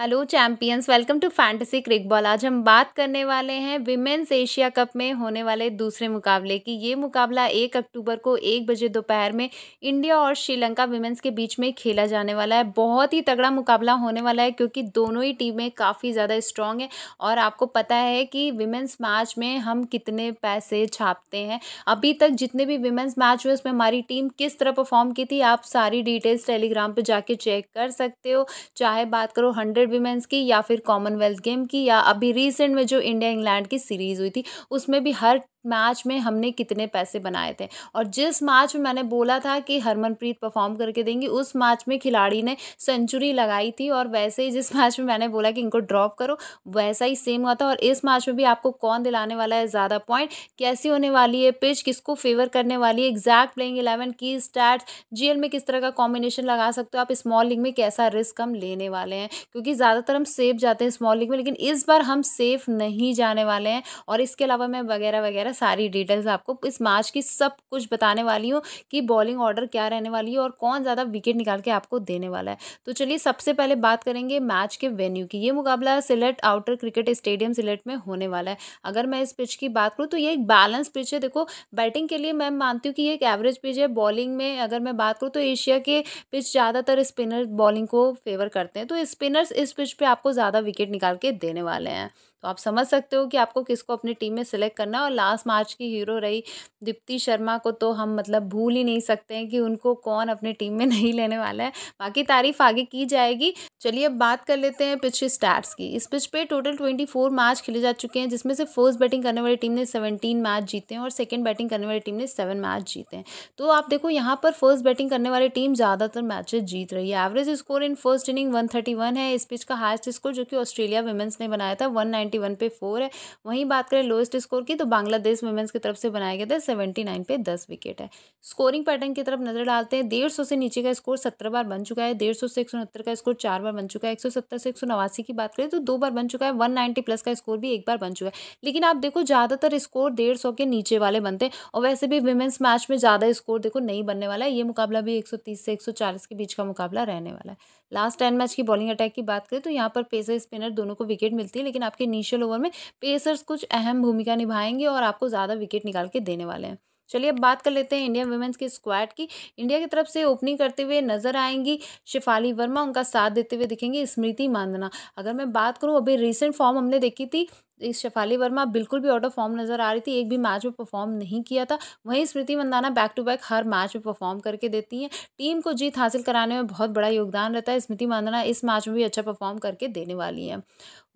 hello champions welcome to fantasy Crickball आज हम बात करने वाले हैं विमेंस एशिया कप में होने वाले दूसरे मुकाबले की ये मुकाबला एक अक्टूबर को एक बजे दोपहर में इंडिया और श्रीलंका विमेंस के बीच में खेला जाने वाला है बहुत ही तगड़ा मुकाबला होने वाला है क्योंकि दोनों ही टीमें काफ़ी ज़्यादा स्ट्रॉन्ग हैं और आपको पता है कि विमेंस मैच में हम कितने पैसे छापते हैं अभी तक जितने भी विमेंस मैच हुए उसमें हमारी टीम किस तरह परफॉर्म की थी आप सारी डिटेल्स टेलीग्राम पर जाके चेक कर सकते हो चाहे बात करो हंड्रेड वीमेंस की या फिर कॉमनवेल्थ गेम की या अभी रिसेंट में जो इंडिया इंग्लैंड की सीरीज़ हुई थी उसमें भी हर मैच में हमने कितने पैसे बनाए थे और जिस मैच में मैंने बोला था कि हरमनप्रीत परफॉर्म करके देंगी उस मैच में खिलाड़ी ने सेंचुरी लगाई थी और वैसे ही जिस मैच में मैंने बोला कि इनको ड्रॉप करो वैसा ही सेम हुआ था और इस मैच में भी आपको कौन दिलाने वाला है ज़्यादा पॉइंट कैसी होने वाली है पिच किसको फेवर करने वाली है एग्जैक्ट प्लेइंग इलेवन की स्टैट जी में किस तरह का कॉम्बिनेशन लगा सकते हो आप स्मॉल लीग में कैसा रिस्क हम लेने वाले हैं क्योंकि ज़्यादातर हम सेफ जाते हैं स्मॉल लीग में लेकिन इस बार हम सेफ नहीं जाने वाले हैं और इसके अलावा मैं वगैरह वगैरह वगैरह सारी डिटेल्स आपको इस मैच की सब कुछ बताने वाली हूँ कि बॉलिंग ऑर्डर क्या रहने वाली है और कौन ज़्यादा विकेट निकाल के आपको देने वाला है तो चलिए सबसे पहले बात करेंगे मैच के वेन्यू की ये मुकाबला Sylhet outer cricket stadium Sylhet में होने वाला है अगर मैं इस पिच की बात करूँ तो ये एक बैलेंस पिच है देखो बैटिंग के लिए मैं मानती हूँ कि ये एक एवरेज पिच है बॉलिंग में अगर मैं बात करूँ तो एशिया के पिच ज़्यादातर स्पिनर बॉलिंग को फेवर करते हैं तो स्पिनर्स इस पिच पर आपको ज़्यादा विकेट निकाल के देने वाले हैं तो आप समझ सकते हो कि आपको किसको अपनी टीम में सिलेक्ट करना है और लास्ट मार्च की हीरो रही दीप्ति शर्मा को तो हम मतलब भूल ही नहीं सकते हैं कि उनको कौन अपनी टीम में नहीं लेने वाला है बाकी तारीफ आगे की जाएगी चलिए अब बात कर लेते हैं पिच स्टार्स की इस पिच पे टोटल ट्वेंटी फोर मैच खेले जा चुके हैं जिसमें से फर्स्ट बैटिंग करने वाली टीम ने सेवनटीन मैच जीते हैं और सेकेंड बैटिंग करने वाली टीम ने सेवन मैच जीते हैं तो आप देखो यहाँ पर फर्स्ट बैटिंग करने वाली टीम ज़्यादातर मैचेज जीत रही है average score in first inning one है इस पिच का हाइस्ट स्कोर जो कि ऑस्ट्रेलिया वुमेंस ने बनाया था वन नाइन्टी वन पे फोर है वहीं बात करें लोएस्ट स्कोर की तो बांग्लादेश वुमेंस की तरफ से बनाया गया था सेवेंटी नाइन पे दस विकेट है स्कोरिंग पैटर्न की तरफ नजर डालते हैं डेढ़ सौ से नीचे का स्कोर सत्रह बार बन चुका है डेढ़ सौ से एक सौ उनहत्तर का स्कोर चार बार बन चुका है एक सौ सत्तर से एक सौ नवासी की बात करें तो दो बार बन चुका है वन नाइन्टी प्लस का स्कोर भी एक बार बन चुका है लेकिन आप देखो ज़्यादातर स्कोर डेढ़ सौ के नीचे वाले बनते हैं और वैसे भी वुमेंस मैच में ज़्यादा स्कोर देखो नहीं बनने वाला है ये मुकाबला भी एक सौ तीस से एक सौ चालीस के बीच का मुकाबला रहने वाला है लास्ट टेन मैच की बॉलिंग अटैक की बात करें तो यहाँ पर पेसर स्पिनर दोनों को विकेट मिलती है लेकिन आपके इनिशियल ओवर में पेसर्स कुछ अहम भूमिका निभाएंगे और आपको ज़्यादा विकेट निकाल के देने वाले हैं चलिए अब बात कर लेते हैं इंडिया वुमेंस की स्क्वाड की इंडिया की तरफ से ओपनिंग करते हुए नजर आएंगी शिफाली वर्मा उनका साथ देते हुए दिखेंगे स्मृति मानदना अगर मैं बात करूँ अभी रिसेंट फॉर्म हमने देखी थी इस शेफाली वर्मा बिल्कुल भी आउट ऑफ फॉर्म नज़र आ रही थी एक भी मैच में परफॉर्म नहीं किया था वहीं Smriti Mandhana back to back हर मैच में परफॉर्म करके देती हैं टीम को जीत हासिल कराने में बहुत बड़ा योगदान रहता है स्मृति मंदाना इस मैच में भी अच्छा परफॉर्म करके देने वाली हैं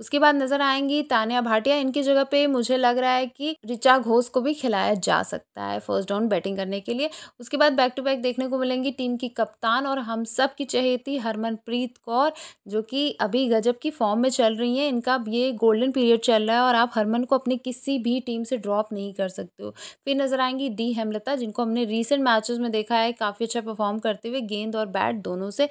उसके बाद नज़र आएंगी तानिया भाटिया इनकी जगह पे मुझे लग रहा है कि रिचा घोष को भी खिलाया जा सकता है फर्स्ट डाउन बैटिंग करने के लिए उसके बाद बैक टू बैक देखने को मिलेंगी टीम की कप्तान और हम सब की चहेती हरमनप्रीत कौर जो कि अभी गजब की फॉर्म में चल रही हैं इनका ये गोल्डन पीरियड चल रहा है और आप हरमन को अपनी किसी भी टीम से ड्रॉप नहीं कर सकते हो फिर नजर आएंगी दी हेमलता जिनको हमने रिसेंट मैचेस में देखा है काफ़ी अच्छा परफॉर्म करते हुए गेंद और बैट दोनों से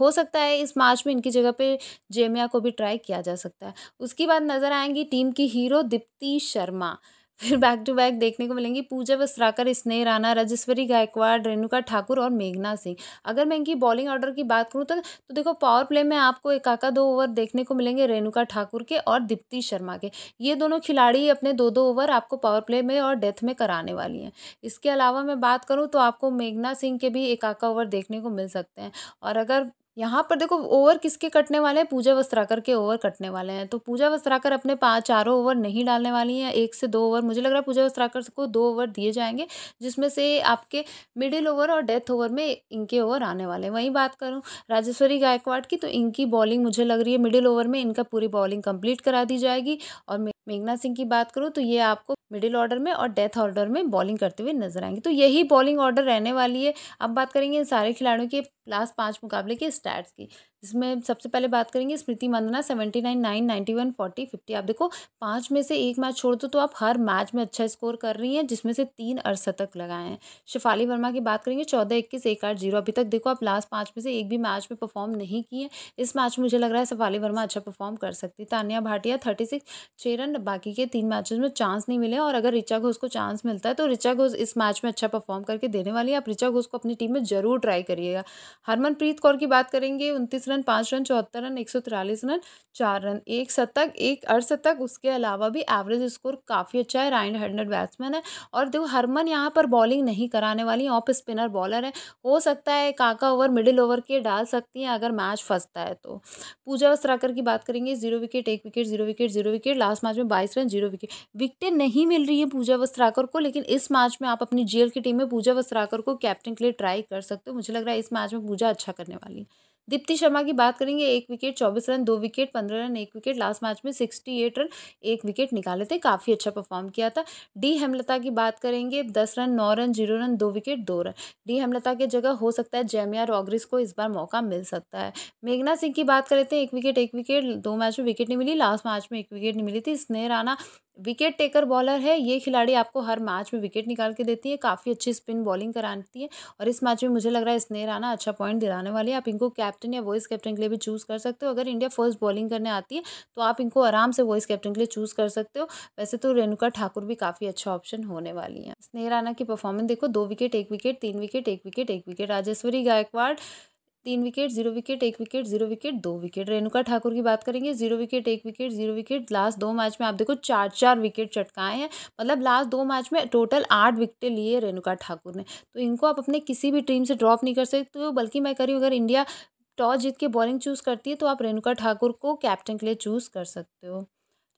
हो सकता है इस मैच में इनकी जगह पर जेमिया को भी ट्राई किया जा सकता है उसके बाद नजर आएंगी टीम की हीरो दीप्ति शर्मा फिर बैक टू बैक देखने को मिलेंगी पूजा वस्त्राकर स्नेह राणा राजेश्वरी गायकवाड़ रेणुका ठाकुर और मेघना सिंह अगर मैं इनकी बॉलिंग ऑर्डर की बात करूँ तो, तो देखो पावर प्ले में आपको एकाका दो ओवर देखने को मिलेंगे रेणुका ठाकुर के और दीप्ति शर्मा के ये दोनों खिलाड़ी अपने दो दो ओवर आपको पावर प्ले में और डेथ में कराने वाली हैं इसके अलावा मैं बात करूँ तो आपको मेघना सिंह के भी एकाका ओवर देखने को मिल सकते हैं और अगर यहाँ पर देखो ओवर किसके कटने वाले हैं पूजा वस्त्राकर के ओवर कटने वाले हैं तो पूजा वस्त्राकर अपने पाँच चारों ओवर नहीं डालने वाली हैं एक से दो ओवर मुझे लग रहा है पूजा वस्त्राकर को दो ओवर दिए जाएंगे जिसमें से आपके मिडिल ओवर और डेथ ओवर में इनके ओवर आने वाले हैं वहीं बात करूँ राजेश्वरी गायकवाड़ की तो इनकी बॉलिंग मुझे लग रही है मिडिल ओवर में इनका पूरी बॉलिंग कम्प्लीट करा दी जाएगी और मेघना सिंह की बात करूँ तो ये आपको मिडिल ऑर्डर में और डेथ ऑर्डर में बॉलिंग करते हुए नजर आएंगे तो यही बॉलिंग ऑर्डर रहने वाली है अब बात करेंगे इन सारे खिलाड़ियों के लास्ट पांच मुकाबले के स्टैट्स की इसमें सबसे पहले बात करेंगे Smriti Mandhana seventy nine nine ninety one forty fifty आप देखो पाँच में से एक मैच छोड़ दो तो आप हर मैच में अच्छा स्कोर कर रही हैं जिसमें से तीन अर्धशतक लगाए हैं शिफाली वर्मा की बात करेंगे चौदह इक्कीस एक आठ जीरो अभी तक देखो आप लास्ट पाँच में से एक भी मैच में परफॉर्म नहीं किए इस मैच में मुझे लग रहा है शिफाली वर्मा अच्छा परफॉर्म कर सकती तानिया भाटिया थर्टी सिक्स छः रन बाकी के तीन मैचेज में चांस नहीं मिले और अगर ऋचा घोष को चांस मिलता है तो ऋचा घोष इस मैच में अच्छा परफॉर्म करके देने वाली है आप ऋचा घोष को अपनी टीम में जरूर ट्राई करिएगा हरमनप्रीत कौर की बात करेंगे उनतीस रन पाँच रन चौहत्तर रन एक सौ तिरालीस रन चार रन एक शतक एक अर्धशतक उसके अलावा भी एवरेज स्कोर काफ़ी अच्छा है राइट हैंडेड बैट्समैन है और देखो हरमन यहाँ पर बॉलिंग नहीं कराने वाली ऑफ स्पिनर बॉलर है हो सकता है काका ओवर मिडिल ओवर के डाल सकती हैं अगर मैच फंसता है तो पूजा वस्त्राकर की बात करेंगे जीरो विकेट एक wicket zero wicket zero wicket last match में बाईस रन जीरो विकेट विकटें नहीं मिल रही है पूजा वस्त्राकर को लेकिन इस मैच में आप अपनी जेल की टीम में पूजा वस्त्राकर को कैप्टन के लिए ट्राई कर सकते हो मुझे लग रहा है इस मैच में पूजा अच्छा करने वाली है दीप्ति शर्मा की बात करेंगे एक विकेट चौबीस रन दो विकेट पंद्रह रन एक विकेट लास्ट मैच में सिक्सटी एट रन एक विकेट निकाले थे काफ़ी अच्छा परफॉर्म किया था डी हेमलता की बात करेंगे दस रन नौ रन जीरो रन दो विकेट दो रन डी हेमलता की जगह हो सकता है जैमिया रॉग्रिस को इस बार मौका मिल सकता है मेघना सिंह की बात करें थे एक विकेट एक विकेट दो मैच में विकेट नहीं मिली लास्ट मैच में एक विकेट नहीं मिली थी स्नेह राना विकेट टेकर बॉलर है ये खिलाड़ी आपको हर मैच में विकेट निकाल के देती है काफ़ी अच्छी स्पिन बॉलिंग कराती है और इस मैच में मुझे लग रहा है स्नेह राना अच्छा पॉइंट दिलाने वाली है आप इनको कैप्टन या वॉइस कैप्टन के लिए भी चूज़ कर सकते हो अगर इंडिया फर्स्ट बॉलिंग करने आती है तो आप इनको आराम से वॉइस कैप्टन के लिए चूज़ कर सकते हो वैसे तो रेणुका ठाकुर भी काफ़ी अच्छा ऑप्शन होने वाली है स्नेह राना की परफॉर्मेंस देखो दो विकेट एक विकेट तीन विकेट एक विकेट एक विकेट राजेश्वरी गायकवाड़ तीन विकेट जीरो विकेट एक विकेट जीरो विकेट दो विकेट रेणुका ठाकुर की बात करेंगे जीरो विकेट एक विकेट जीरो विकेट लास्ट दो मैच में आप देखो चार चार विकेट चटकाए हैं मतलब लास्ट दो मैच में टोटल आठ विकेटें लिए रेणुका ठाकुर ने तो इनको आप अपने किसी भी टीम से ड्रॉप नहीं कर सकते हो तो बल्कि मैं करी अगर इंडिया टॉस जीत के बॉलिंग चूज़ करती है तो आप रेणुका ठाकुर को कैप्टन के लिए चूज़ कर सकते हो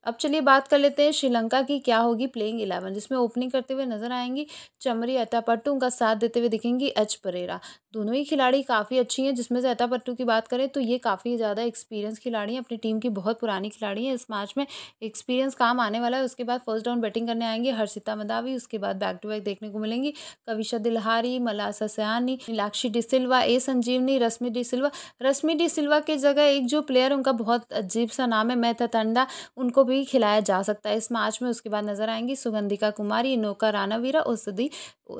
अब चलिए बात कर लेते हैं श्रीलंका की क्या होगी प्लेइंग इलेवन जिसमें ओपनिंग करते हुए नजर आएंगी चमरी अतापट्टू उनका साथ देते हुए दिखेंगी एच परेरा दोनों ही खिलाड़ी काफ़ी अच्छी हैं जिसमें से अतापट्टू की बात करें तो ये काफ़ी ज़्यादा एक्सपीरियंस खिलाड़ी हैं अपनी टीम की बहुत पुरानी खिलाड़ी हैं इस मैच में एक्सपीरियंस काम आने वाला है उसके बाद फर्स्ट डाउन बैटिंग करने आएंगे हर्षिता मदावी उसके बाद बैक टू बैक देखने को मिलेंगी कविशा दिलहारी मलासा सयानी नीलाक्षी डिसिल्वा ए संजीवनी रश्मि डिसिल्वा रश्मि डिसिल्वा के जगह एक जो प्लेयर उनका बहुत अजीब सा नाम है मैथा तंडा उनको भी भी खिलाया जा सकता है इस मार्च में उसके बाद नजर आएंगी सुगंधिका कुमारी इनोका रानावीरा और सदी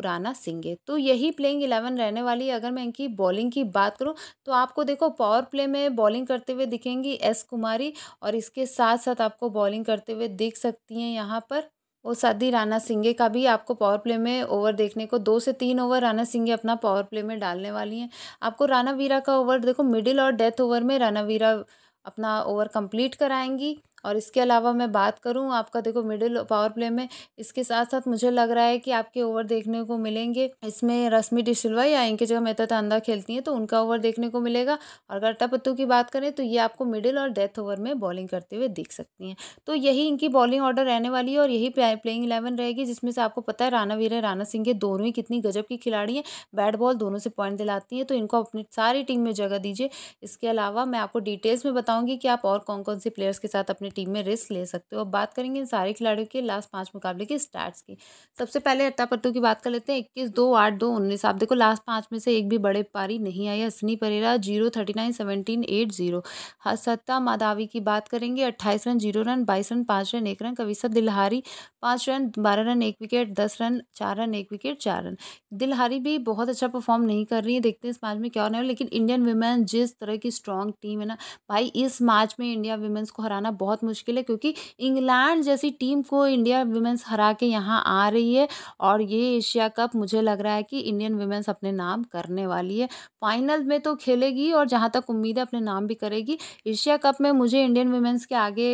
राना सिंगे तो यही प्लेइंग इलेवन रहने वाली है अगर मैं इनकी बॉलिंग की बात करूँ तो आपको देखो पावर प्ले में बॉलिंग करते हुए दिखेंगी एस कुमारी और इसके साथ साथ आपको बॉलिंग करते हुए देख सकती हैं यहाँ पर और साथ ही राना सिंगे का भी आपको पावर प्ले में ओवर देखने को दो से तीन ओवर राना सिंगे अपना पावर प्ले में डालने वाली हैं आपको राना वीरा का ओवर देखो मिडिल और डेथ ओवर में राना वीरा अपना ओवर कंप्लीट कराएंगी और इसके अलावा मैं बात करूँ आपका देखो मिडिल पावर प्ले में इसके साथ साथ मुझे लग रहा है कि आपके ओवर देखने को मिलेंगे इसमें रश्मि डिसवा या इनके जगह मेहता तांदा खेलती हैं तो उनका ओवर देखने को मिलेगा और गट्टा की बात करें तो ये आपको मिडिल और डेथ ओवर में बॉलिंग करते हुए देख सकती हैं तो यही इनकी बॉलिंग ऑर्डर रहने वाली है और यही प्लेइंग इलेवन रहेगी जिसमें से आपको पता है राना वीर राना सिंह ये दोनों ही कितनी गजब की खिलाड़ी हैं बैट बॉल दोनों से पॉइंट दिलाती हैं तो इनको अपनी सारी टीम में जगह दीजिए इसके अलावा मैं आपको डिटेल्स में बताऊँगी कि आप और कौन कौन से प्लेयर्स के साथ अपनी टीम में रिस्क ले सकते हो अब बात करेंगे इन सारे खिलाड़ियों के लास्ट पाँच मुकाबले के स्टार्ट की सबसे पहले पट्टू की बात कर लेते हैं इक्कीस दो आठ दो उन्नीस आप देखो लास्ट पाँच में से एक भी बड़े पारी नहीं आई Hasini Perera zero thirty nine seventeen eight zero Harshitha Madavi की बात करेंगे अट्ठाईस रन जीरो रन बाईस रन पाँच रन एक रन कविसा दिलहारी पाँच रन बारह रन एक विकेट दस रन चार रन एक विकेट चार रन दिलहारी भी बहुत अच्छा परफॉर्म नहीं कर रही है देखते हैं इस मैच में क्या होने वाला लेकिन इंडियन वुमेन जिस तरह की स्ट्रॉन्ग टीम है ना भाई इस मैच में इंडिया वुमेन्स को हराना बहुत मुश्किल है क्योंकि इंग्लैंड जैसी टीम को इंडिया वीमेंस हरा के यहाँ आ रही है और ये एशिया कप मुझे लग रहा है कि इंडियन वीमेंस अपने नाम करने वाली है फाइनल में तो खेलेगी और जहाँ तक उम्मीद है अपने नाम भी करेगी एशिया कप में मुझे इंडियन वीमेंस के आगे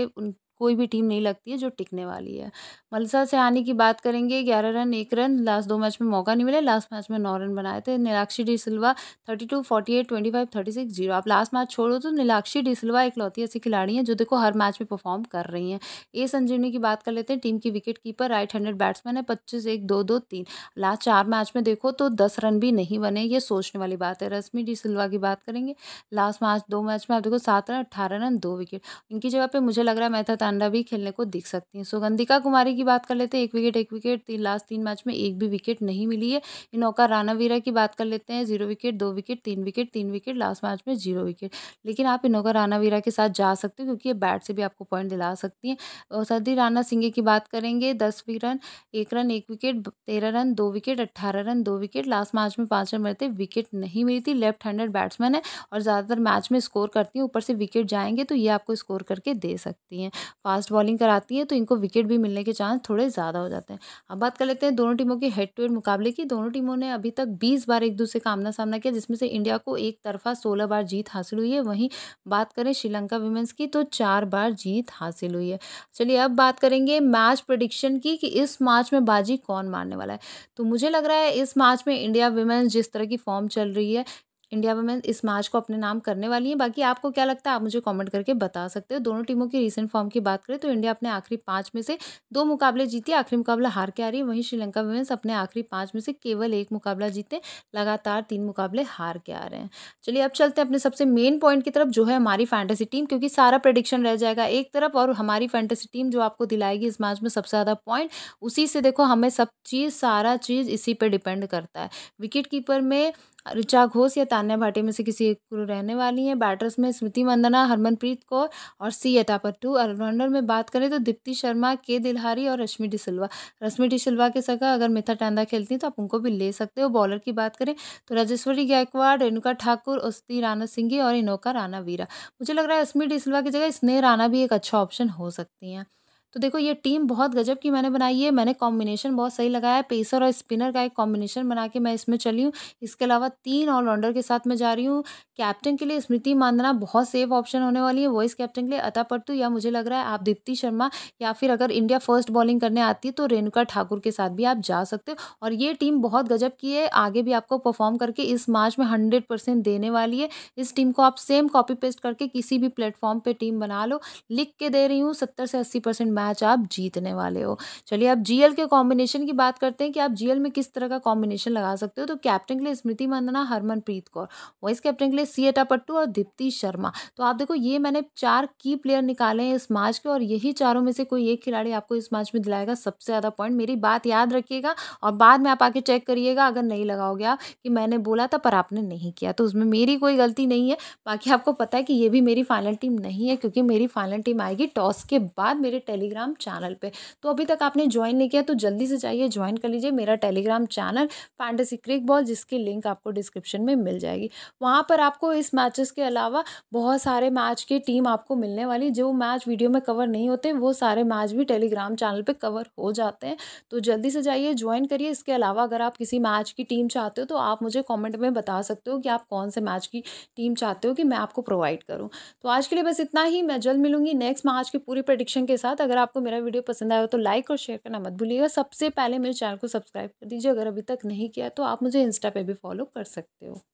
कोई भी टीम नहीं लगती है जो टिकने वाली है मलसा से आने की बात करेंगे ग्यारह रन एक रन लास्ट दो मैच में मौका नहीं मिला लास्ट मैच में नौ रन बनाए थे Nilakshi de Silva thirty two forty eight twenty five thirty six zero आप लास्ट मैच छोड़ो तो नीलाक्षी डी सिल्वा एक लौती ऐसी खिलाड़ी हैं जो देखो हर मैच में परफॉर्म कर रही हैं ए संजीवनी की बात कर लेते हैं टीम की wicket keeper right handed batsman है पच्चीस एक दो दो तीन लास्ट चार मैच में देखो तो दस रन भी नहीं बने ये सोचने वाली बात है रश्मि डी सिल्वा की बात करेंगे लास्ट मैच दो मैच में आप देखो सात रन अट्ठारह रन दो विकेट इनकी जगह पर मुझे लग रहा है मेहता अंडा भी खेलने को दिख सकती हैं सुगंधिका कुमारी की बात कर लेते हैं एक विकेट एक विकेट तीन लास्ट तीन मैच में एक भी विकेट नहीं मिली है इनोका रानावीरा की बात कर लेते हैं जीरो विकेट दो विकेट तीन विकेट तीन विकेट लास्ट मैच में जीरो विकेट लेकिन आप इनोका रानावीरा के साथ जा सकते हो क्योंकि ये बैट से भी आपको पॉइंट दिला सकती हैं और सदी राना सिंगे की बात करेंगे दस रन एक रन एक विकेट तेरह रन दो विकेट अट्ठारह रन दो विकेट लास्ट मैच में पाँच रन मिलते विकेट नहीं मिली थी लेफ्ट हैंडेड बैट्समैन है और ज़्यादातर मैच में स्कोर करती हैं ऊपर से विकेट जाएंगे तो ये आपको स्कोर करके दे सकती हैं फास्ट बॉलिंग कराती है तो इनको विकेट भी मिलने के चांस थोड़े ज़्यादा हो जाते हैं अब बात कर लेते हैं दोनों टीमों के हेड टू हेड मुकाबले की दोनों टीमों ने अभी तक बीस बार एक दूसरे का आमना सामना किया जिसमें से इंडिया को एक तरफा सोलह बार जीत हासिल हुई है वहीं बात करें श्रीलंका वुमेंस की तो चार बार जीत हासिल हुई है चलिए अब बात करेंगे मैच प्रडिक्शन की कि इस मैच में बाजी कौन मारने वाला है तो मुझे लग रहा है इस मैच में इंडिया वुमेंस जिस तरह की फॉर्म चल रही है इंडिया वुमेन इस मैच को अपने नाम करने वाली हैं बाकी आपको क्या लगता है आप मुझे कमेंट करके बता सकते हो दोनों टीमों की रिसेंट फॉर्म की बात करें तो इंडिया अपने आखिरी पाँच में से दो मुकाबले जीती आखिरी मुकाबला हार के आ रही है वहीं श्रीलंका वुमेन्स अपने आखिरी पाँच में से केवल एक मुकाबला जीते लगातार तीन मुकाबले हार के आ रहे हैं चलिए अब चलते हैं अपने सबसे मेन पॉइंट की तरफ जो है हमारी फैंटेसी टीम क्योंकि सारा प्रडिक्शन रह जाएगा एक तरफ और हमारी फैंटेसी टीम जो आपको दिलाएगी इस मैच में सबसे ज़्यादा पॉइंट उसी से देखो हमें सब चीज़ सारा चीज़ इसी पर डिपेंड करता है विकेट कीपर में ऋचा घोष या तान्या भाटे में से किसी एक गुरु रहने वाली हैं बैटर्स में स्मृति मंदना हरमनप्रीत कौर और सी एटापट्टू ऑलराउंडर में बात करें तो दीप्ति शर्मा के दिलहारी और रश्मि डिसल्वा रश्मि डिसल्वा के सगा अगर मिथा टांडा खेलती हैं तो आप उनको भी ले सकते हो बॉलर की बात करें तो राजेश्वरी गायकवाड़ रेणुका ठाकुर उस्ती राना सिंघी और इनोका राना वीरा मुझे लग रहा है रश्मि डिसल्वा की जगह स्नेह राना भी एक अच्छा ऑप्शन हो सकती हैं तो देखो ये टीम बहुत गजब की मैंने बनाई है मैंने कॉम्बिनेशन बहुत सही लगाया पेसर और स्पिनर का एक कॉम्बिनेशन बना के मैं इसमें चली हूँ इसके अलावा तीन ऑलराउंडर के साथ मैं जा रही हूँ कैप्टन के लिए स्मृति मानना बहुत सेफ ऑप्शन होने वाली है वॉइस कैप्टन के लिए अता पट्टू या मुझे लग रहा है आप दीप्ति शर्मा या फिर अगर इंडिया फर्स्ट बॉलिंग करने आती है तो रेणुका ठाकुर के साथ भी आप जा सकते हो और ये टीम बहुत गजब की है आगे भी आपको परफॉर्म करके इस मैच में हंड्रेड परसेंट देने वाली है इस टीम को आप सेम कॉपी पेस्ट करके किसी भी प्लेटफॉर्म पर टीम बना लो लिख के दे रही हूँ सत्तर से अस्सी परसेंट मैच आप जीतने वाले हो चलिए अब जीएल के कॉम्बिनेशन की बात करते हैं कि आप जीएल में किस तरह का कॉम्बिनेशन लगा सकते हो तो कैप्टन के लिए स्मृति मंदना हरमनप्रीत कौर वाइस कैप्टन के लिए सीएटा पट्टू और दीप्ति शर्मा तो आप देखो ये मैंने चार की प्लेयर निकाले हैं इस मैच के और यही चारों में से कोई एक खिलाड़ी आपको इस मैच में दिलाएगा सबसे ज़्यादा पॉइंट मेरी बात याद रखिएगा और बाद में आप आके चेक करिएगा अगर नहीं लगाओगे आप कि मैंने बोला था पर आपने नहीं किया तो उसमें मेरी कोई गलती नहीं है बाकी आपको पता है कि ये भी मेरी फाइनल टीम नहीं है क्योंकि मेरी फाइनल टीम आएगी टॉस के बाद मेरे टेली टेलीग्राम चैनल पे तो अभी तक आपने ज्वाइन नहीं किया तो जल्दी से जाइए ज्वाइन कर लीजिए मेरा Telegram channel fantasy Crickball जिसकी लिंक आपको डिस्क्रिप्शन में मिल जाएगी वहाँ पर आपको इस मैचेस के अलावा बहुत सारे मैच की टीम आपको मिलने वाली जो मैच वीडियो में कवर नहीं होते वो सारे मैच भी टेलीग्राम चैनल पर कवर हो जाते हैं तो जल्दी से जाइए ज्वाइन करिए इसके अलावा अगर आप किसी मैच की टीम चाहते हो तो आप मुझे कॉमेंट में बता सकते हो कि आप कौन से मैच की टीम चाहते हो कि मैं आपको प्रोवाइड करूँ तो आज के लिए बस इतना ही मैं जल्द मिलूंगी नेक्स्ट मैच की पूरी प्रडिक्शन के साथ अगर आपको मेरा वीडियो पसंद आया हो तो लाइक और शेयर करना मत भूलिएगा सबसे पहले मेरे चैनल को सब्सक्राइब कर दीजिए अगर अभी तक नहीं किया तो आप मुझे इंस्टा पे भी फॉलो कर सकते हो